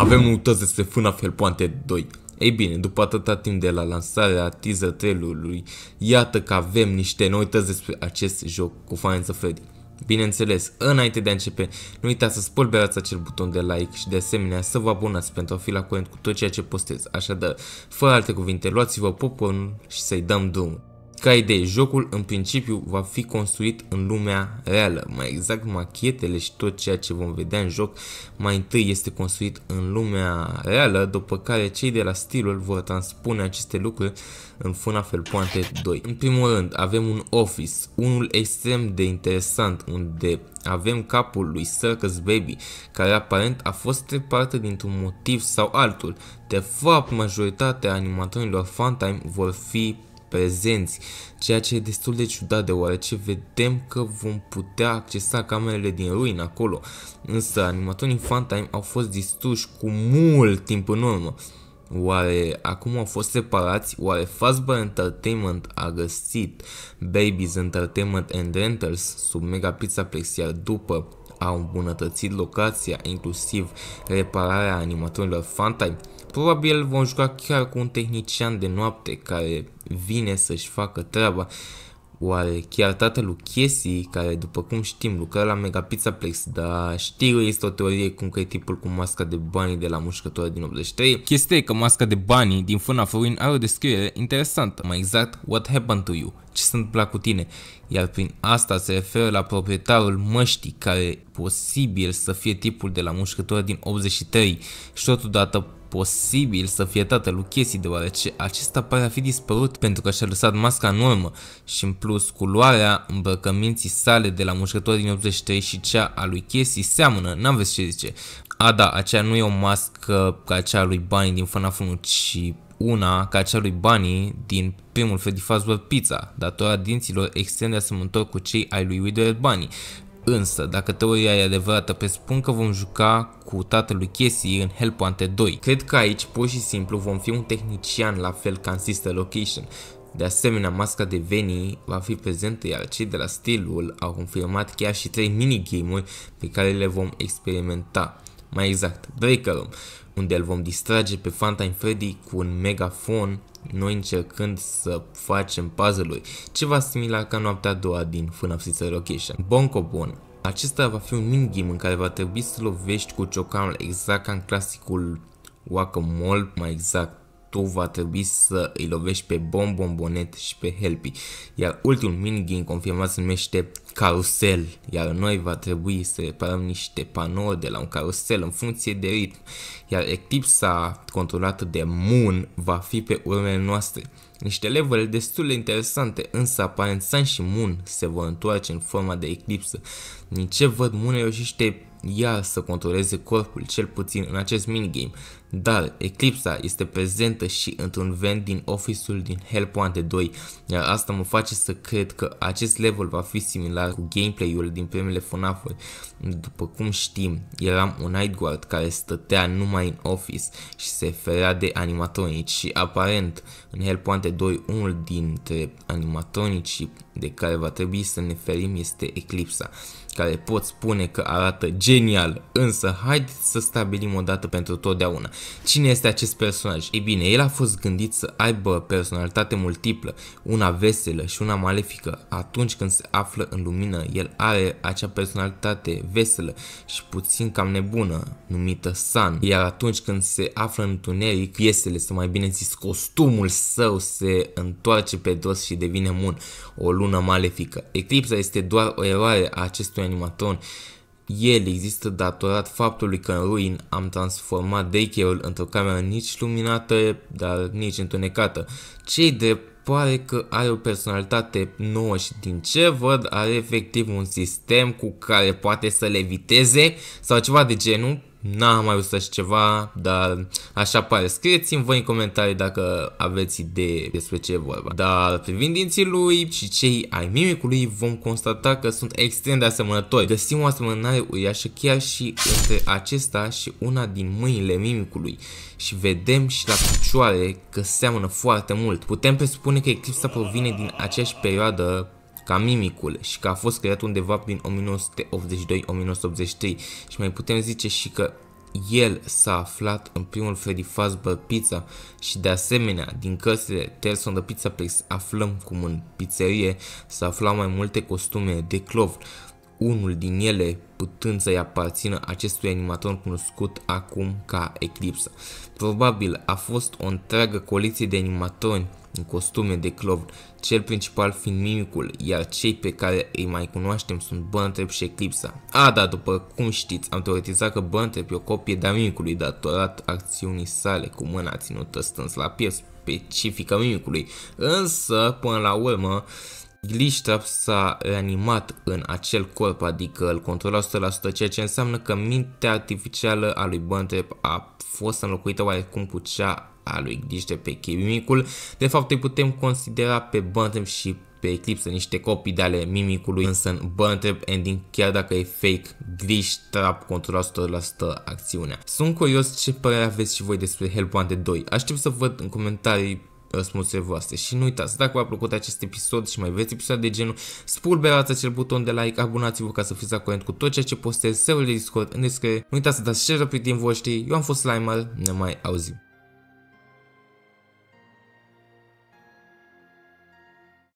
Avem noutăți despre Fâna Felpoante 2. Ei bine, după atâta timp de la lansarea teaser trailerului, iată că avem niște noutăți despre acest joc cu Final Freddy. Bineînțeles, înainte de a începe, nu uitați să spolberați acel buton de like și de asemenea să vă abonați pentru a fi la curent cu tot ceea ce postez. Așadar, fără alte cuvinte, luați-vă poponul și să-i dăm drumul. Ca idee, jocul în principiu va fi construit în lumea reală, mai exact machetele și tot ceea ce vom vedea în joc mai întâi este construit în lumea reală, după care cei de la stilul vor transpune aceste lucruri în Funa Felpoante 2. În primul rând avem un office, unul extrem de interesant, unde avem capul lui Circus Baby, care aparent a fost parte dintr-un motiv sau altul. De fapt, majoritatea animatorilor Funtime vor fi prezenți, ceea ce e destul de ciudat deoarece vedem că vom putea accesa camerele din ruin acolo, însă animatorii Funtime au fost distruși cu mult timp în urmă. Oare acum au fost separați? Oare Fazbear Entertainment a găsit Babies Entertainment and Rentals sub Mega Pizza Plex iar după au îmbunătățit locația, inclusiv repararea animatorilor Funtime, probabil vom juca chiar cu un tehnician de noapte care vine să-și facă treaba. Oare chiar lui Chesii, care după cum știm lucra la Megapizza Plex, dar știu este o teorie cum că e tipul cu masca de bani de la mușcătoare din 83? Chestia e că masca de bani din fâna Florin are o descriere interesantă, mai exact What Happened to You, ce se întâmplă cu tine, iar prin asta se referă la proprietarul măștii care posibil să fie tipul de la mușcător din 83 și totodată posibil să fie tatăl lui Casey, deoarece acesta pare a fi dispărut pentru că și-a lăsat masca în urmă și în plus culoarea îmbrăcăminții sale de la mușcător din 83 și cea a lui Casey seamănă, n-am văzut ce zice. A, da, aceea nu e o mască ca cea a lui Bunny din FNAF 1, ci una ca cea lui Bunny din primul Freddy Fazbear Pizza, datorat dinților extrem asemănător cu cei ai lui Widow Bunny. Însă, dacă teoria e adevărată, presupun că vom juca cu tatălui Casey în Help Wanted 2. Cred că aici, pur și simplu, vom fi un tehnician la fel ca în Sister Location. De asemenea, masca de Veni va fi prezentă, iar cei de la stilul au confirmat chiar și 3 minigame-uri pe care le vom experimenta mai exact, Breakerum, unde îl vom distrage pe Funtime Freddy cu un megafon, noi încercând să facem puzzle-uri, ceva similar ca noaptea a doua din FNAF Sister Location. bon. acesta va fi un minigame în care va trebui să lovești cu ciocanul exact ca în clasicul whack Mall, mai exact tu va trebui să îi lovești pe bon Bombonet și pe Helpy. Iar ultimul minigame confirmat se numește carusel, iar noi va trebui să reparăm niște panouri de la un carusel în funcție de ritm, iar eclipsa controlată de Moon va fi pe urmele noastre. Niște level destul de interesante, însă aparent Sun și Moon se vor întoarce în forma de eclipsă. Din ce văd, Moon reușește iar să controleze corpul, cel puțin în acest minigame, dar eclipsa este prezentă și într-un vent din office-ul din Hellpoint 2, iar asta mă face să cred că acest level va fi similar dar cu gameplay-ul din primele FNAF-uri. După cum știm, eram un night guard care stătea numai în office și se ferea de animatronici și aparent în Wanted 2 unul dintre animatronicii de care va trebui să ne ferim este Eclipsa care pot spune că arată genial, însă haideți să stabilim o dată pentru totdeauna. Cine este acest personaj? Ei bine, el a fost gândit să aibă personalitate multiplă, una veselă și una malefică atunci când se află în lumea lumină, el are acea personalitate veselă și puțin cam nebună, numită Sun. Iar atunci când se află în tuneric, piesele, sau mai bine zis costumul său, se întoarce pe dos și devine mun, o lună malefică. Eclipsa este doar o eroare a acestui animatron, el există datorat faptului că în ruin am transformat daycare-ul într-o cameră nici luminată, dar nici întunecată. Cei drept pare că are o personalitate nouă și din ce văd are efectiv un sistem cu care poate să leviteze sau ceva de genul n-am mai văzut așa ceva, dar așa pare. Scrieți-mi voi în comentarii dacă aveți idee despre ce e vorba. Dar privind dinții lui și cei ai mimicului vom constata că sunt extrem de asemănători. Găsim o asemănare uriașă chiar și între acesta și una din mâinile mimicului și vedem și la picioare că seamănă foarte mult. Putem presupune că eclipsa provine din aceeași perioadă ca mimicul și că a fost creat undeva prin 1982-1983 și mai putem zice și că el s-a aflat în primul Freddy Fazbear Pizza și de asemenea din cărțile Tales on the Pizza place aflăm cum în pizzerie s-a aflat mai multe costume de clovn unul din ele putând să-i aparțină acestui animator cunoscut acum ca Eclipsa. Probabil a fost o întreagă coliție de animatori în costume de clovn, cel principal fiind mimicul, iar cei pe care îi mai cunoaștem sunt Buntrap și Eclipsa. A, da, după cum știți, am teoretizat că Buntrap e o copie de-a mimicului datorat acțiunii sale cu mâna ținută stâns la piept specifică mimicului, însă, până la urmă, Glitchtrap s-a reanimat în acel corp, adică îl controla 100%, ceea ce înseamnă că mintea artificială a lui Buntrap a fost înlocuită oarecum cu cea a lui Glitchtrap pe chimicul. De fapt, îi putem considera pe Buntrap și pe Eclipse niște copii de ale mimicului, însă în Buntrap Ending, chiar dacă e fake, glitch controla 100% acțiunea. Sunt curios ce părere aveți și voi despre Wanted 2. Aștept să văd în comentarii răspunsurile voastre. Și nu uitați, dacă v-a plăcut acest episod și mai veți episod de genul, spulberați acel buton de like, abonați-vă ca să fiți la cu tot ceea ce postez, serverul de Discord în descriere. Nu uitați să dați share pe din voștri, eu am fost Slimer, ne mai auzim.